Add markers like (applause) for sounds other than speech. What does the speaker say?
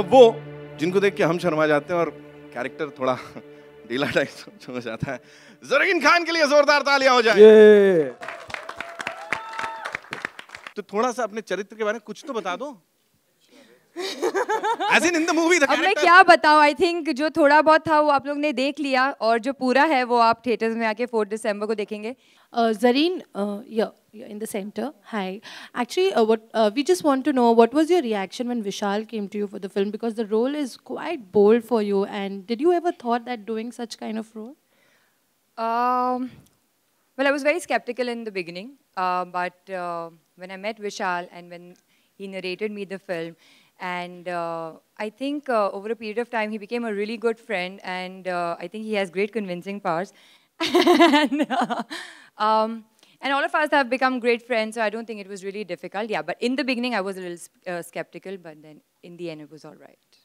अब वो जिनको देख के हम शर्मा जाते हैं और कैरेक्टर थोड़ा (laughs) ढीला टाइप (laughs) हो जाता है जरगिन खान के लिए जोरदार तालियां हो जाए तो थोड़ा सा अपने चरित्र के बारे में कुछ तो बता दो As in in the movie, the अब मैं क्या बताओ आई थिंक जो थोड़ा बहुत था वो आप लोग ने देख लिया और जो पूरा है वो आप थिएटर्स में आके फोर्थ डिसम्बर को देखेंगे Zareen in the centre hi actually we just want to know what was your reaction when Vishal came to you for the film because the role is quite bold for you and did you ever thought that doing such kind of role well I was very sceptical in the beginning but when I met Vishal and when he narrated me the film And uh, I think uh, over a period of time, he became a really good friend. And uh, I think he has great convincing powers. (laughs) and, uh, um, and, all of us have become great friends, so I don't think it was really difficult. Yeah, but in the beginning, I was a little uh, skeptical, but then in the end, it was all right.